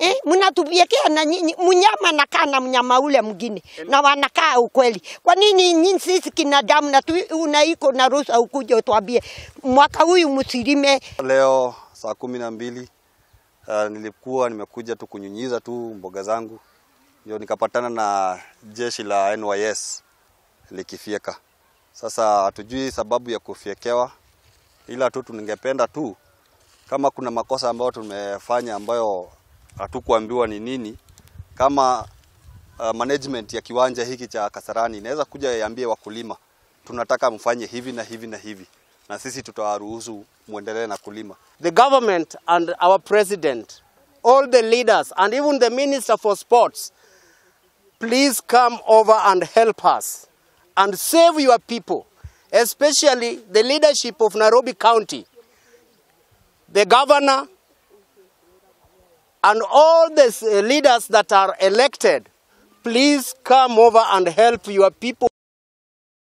Eh, mnatubiekea na mnyama nakaa na mnyama ule mwingine na wanakaa ukweli. Kwa nini nyinyi sisi kinadamu na unaiko na ruhusa ukuje utwambie mwaka huyu msilime? Leo saa kumi na mbili uh, nilikuwa nimekuja tu kunyunyiza tu mboga zangu, ndio nikapatana na jeshi la NYS likifyeka. Sasa hatujui sababu ya kufyekewa, ila tu ningependa tu kama kuna makosa ambayo tumefanya ambayo hatukuambiwa ni nini. Kama uh, management ya kiwanja hiki cha Kasarani inaweza kuja iambie wakulima tunataka mfanye hivi na hivi na hivi, na sisi tutawaruhusu muendelee na kulima. The government and our president, all the leaders and even the minister for sports, please come over and help us and save your people, especially the leadership of Nairobi County, the governor, And all the uh, leaders that are elected, please come over and help your people.